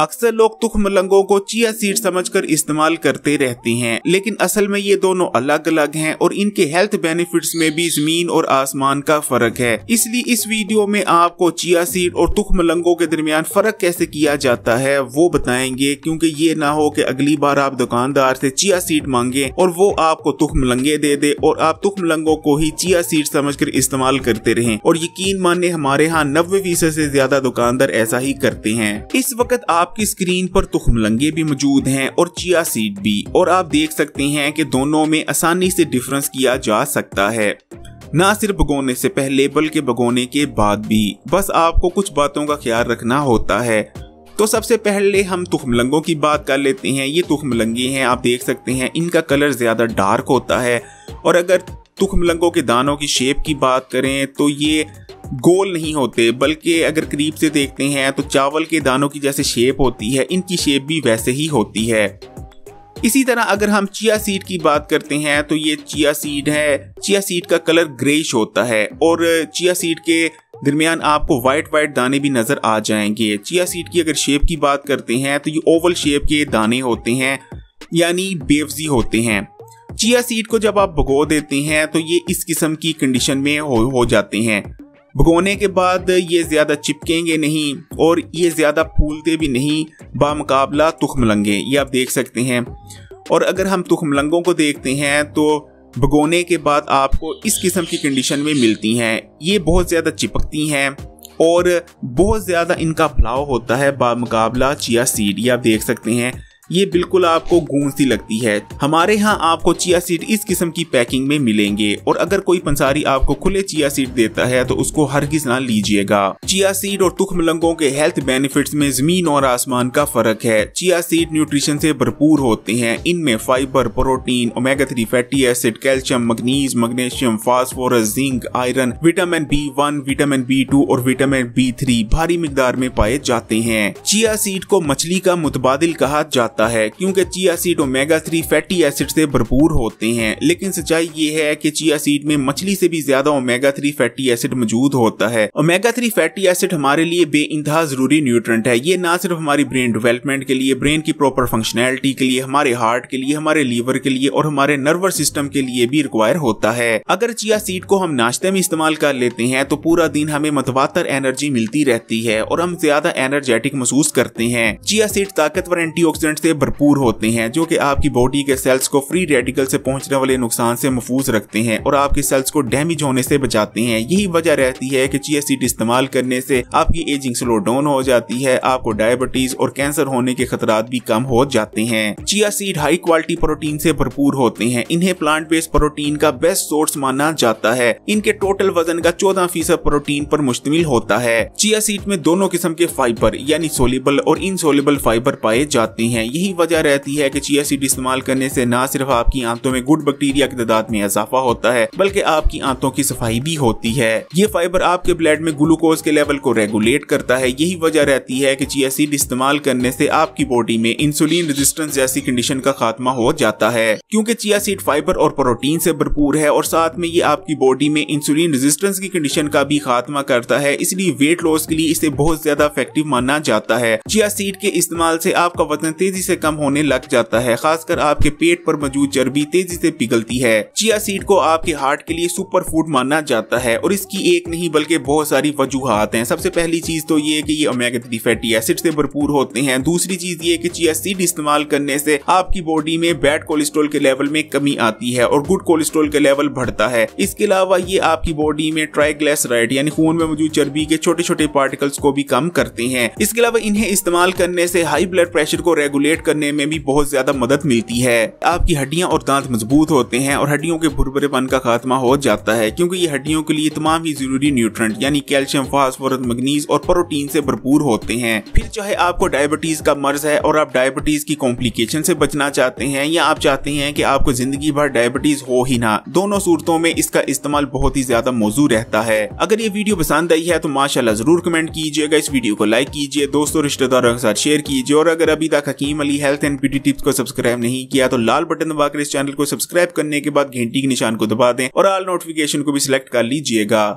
अक्सर लोग तुख मलंगों को चिया सीड समझकर इस्तेमाल करते रहते हैं लेकिन असल में ये दोनों अलग अलग हैं और इनके हेल्थ बेनिफिट्स में भी जमीन और आसमान का फर्क है इसलिए इस वीडियो में आपको चिया सीड और तुख मलंगों के दरमियान फर्क कैसे किया जाता है वो बताएंगे क्योंकि ये ना हो कि अगली बार आप दुकानदार से चिया सीड मांगे और वो आपको तुख मलंगे दे दे और आप तुख मलंगों को ही चिया सीड कर इस्तेमाल करते रहे और यकीन माने हमारे यहाँ नब्बे फीसद ऐसी ज्यादा दुकानदार ऐसा ही करते हैं इस वक्त आप आपकी स्क्रीन पर तुखमलंगे भी मौजूद हैं और चिया सीड भी और आप देख सकते हैं कि दोनों में आसानी से डिफरेंस किया जा सकता है ना सिर्फ भगोने से पहले बल्कि भगोने के बाद भी बस आपको कुछ बातों का ख्याल रखना होता है तो सबसे पहले हम तुखमलंगों की बात कर लेते हैं ये तुखमलंगे हैं आप देख सकते हैं इनका कलर ज़्यादा डार्क होता है और अगर तुखमलंगों के दानों की शेप की बात करें तो ये गोल नहीं होते बल्कि अगर करीब से देखते हैं तो चावल के दानों की जैसे शेप होती है इनकी शेप भी वैसे ही होती है इसी तरह अगर हम चिया सीड की बात करते हैं तो ये चिया सीड है चिया सीड का कलर ग्रेश होता है और चिया सीड के दरमियान आपको वाइट वाइट दाने भी नजर आ जाएंगे चिया सीड की अगर शेप की बात करते हैं तो ये ओवल शेप के दाने होते हैं यानी बेवजी होते हैं चिया सीड को जब आप भगो देते हैं तो ये इस किस्म की कंडीशन में हो, हो जाते हैं भगोने के बाद ये ज़्यादा चिपकेंगे नहीं और ये ज़्यादा फूलते भी नहीं बामकाबला तुखमलंगे ये आप देख सकते हैं और अगर हम तुखमलंगों को देखते हैं तो भगोने के बाद आपको इस किस्म की कंडीशन में मिलती हैं ये बहुत ज़्यादा चिपकती हैं और बहुत ज़्यादा इनका फ्लाव होता है बामकाबला चिया सीड ये आप देख सकते हैं ये बिल्कुल आपको गूंजती लगती है हमारे यहाँ आपको चिया सीड इस किस्म की पैकिंग में मिलेंगे और अगर कोई पंसारी आपको खुले चिया सीड देता है तो उसको किस ना लीजिएगा चिया सीड और तुख मलंगों के हेल्थ बेनिफिट्स में जमीन और आसमान का फर्क है चिया सीड न्यूट्रिशन से भरपूर होते हैं इनमें fibre protein omega three fatty acid calcium manganese magnesium phosphorus zinc iron vitamin B one vitamin B two और विटामिन बी थ्री भारी मकदार में पाए जाते हैं चिया सीड को मछली का मुतबादल कहा जाता जाता है क्योंकि chia seed omega three fatty acid से भरपूर होते हैं लेकिन सच्चाई ये है कि चिया सीड में मछली से भी ज्यादा ओमेगा थ्री फैटी एसिड मौजूद होता है ओमेगा थ्री फैटी एसिड हमारे लिए बे इंतहा जरूरी न्यूट्रंट है ये ना सिर्फ हमारी ब्रेन डिवेलपमेंट के लिए ब्रेन की प्रॉपर फंक्शनैलिटी के लिए हमारे हार्ट के लिए हमारे लीवर के लिए और हमारे नर्वस सिस्टम के लिए भी रिक्वायर होता है अगर चिया सीड को हम नाश्ते में इस्तेमाल कर लेते हैं तो पूरा दिन हमें मतवातर एनर्जी मिलती रहती है और हम ज्यादा एनर्जेटिक महसूस करते हैं चिया सीड ताकतवर एंटीऑक्सीडेंट से से भरपूर होते हैं जो कि आपकी बॉडी के सेल्स को फ्री रेडिकल से पहुंचने वाले नुकसान से महफूज रखते हैं और आपके सेल्स को डैमेज होने से बचाते हैं यही वजह रहती है कि चिया सीड इस्तेमाल करने से आपकी एजिंग स्लो डाउन हो जाती है आपको डायबिटीज और कैंसर होने के खतरा भी कम हो जाते हैं chia seed high quality protein से भरपूर होते हैं इन्हें प्लांट बेस्ड प्रोटीन का बेस्ट सोर्स माना जाता है इनके टोटल वजन का चौदह फीसद प्रोटीन पर मुश्तमिल होता है चिया सीड में दोनों किस्म के फाइबर यानी सोलिबल और इनसोलिबल फाइबर पाए जाते हैं यही वजह रहती है कि चिया सीड इस्तेमाल करने से ना सिर्फ आपकी आंतों में गुड बैक्टीरिया की तादाद में इजाफा होता है बल्कि आपकी आंतों की सफाई भी होती है ये फाइबर आपके ब्लड में ग्लूकोज के लेवल को रेगुलेट करता है यही वजह रहती है की चिया सीड इस्तेमाल करने से आपकी बॉडी में इंसुलिन रेजिस्टेंस जैसी कंडीशन का खात्मा हो जाता है क्यूँकी चिया सीड फाइबर और प्रोटीन से भरपूर है और साथ में ये आपकी बॉडी में इंसुलिन रेजिस्टेंस की कंडीशन का भी खात्मा करता है इसलिए वेट लॉस के लिए इसे बहुत ज्यादा इफेक्टिव माना जाता है चिया सीड के इस्तेमाल से आपका वजन तेजी से कम होने लग जाता है खासकर आपके पेट पर मौजूद चर्बी तेजी से पिघलती है चिया सीड को आपके हार्ट के लिए सुपर फूड माना जाता है और इसकी एक नहीं बल्कि बहुत सारी वजूहत हैं सबसे पहली चीज तो ये की ये ओमेगा थ्री फैटी एसिड से भरपूर होते हैं दूसरी चीज ये की चिया सीड इस्तेमाल करने से आपकी बॉडी में बैड कोलेस्ट्रोल के लेवल में कमी आती है और गुड कोलेस्ट्रोल का लेवल बढ़ता है इसके अलावा ये आपकी बॉडी में ट्राइग्लाइसराइड यानी खून में मौजूद चर्बी के छोटे छोटे पार्टिकल्स को भी कम करते हैं इसके अलावा इन्हें इस्तेमाल करने से हाई ब्लड प्रेशर को रेगुलेट circulate करने में भी बहुत ज्यादा मदद मिलती है आपकी हड्डियां और दांत मजबूत होते हैं और हड्डियों के भुरभुरेपन का खात्मा हो जाता है क्योंकि ये हड्डियों के लिए तमाम ही जरूरी न्यूट्रंट यानी कैल्शियम फास्फोरस मैग्नीज और प्रोटीन से भरपूर होते हैं फिर चाहे आपको डायबिटीज का मर्ज है और आप डायबिटीज की कॉम्प्लिकेशन से बचना चाहते हैं या आप चाहते हैं कि आपको जिंदगी भर डायबिटीज हो ही ना दोनों सूरतों में इसका इस्तेमाल बहुत ही ज्यादा मौजू रहता है अगर ये वीडियो पसंद आई है तो माशाला जरूर कमेंट कीजिएगा इस वीडियो को लाइक कीजिए दोस्तों रिश्तेदारों के साथ शेयर कीजिए और अगर अभी तक Hakim team Ali health and beauty tips को सब्सक्राइब नहीं किया तो लाल बटन दबाकर इस चैनल को सब्सक्राइब करने के बाद घंटी के निशान को दबा दें और ऑल नोटिफिकेशन को भी सिलेक्ट कर लीजिएगा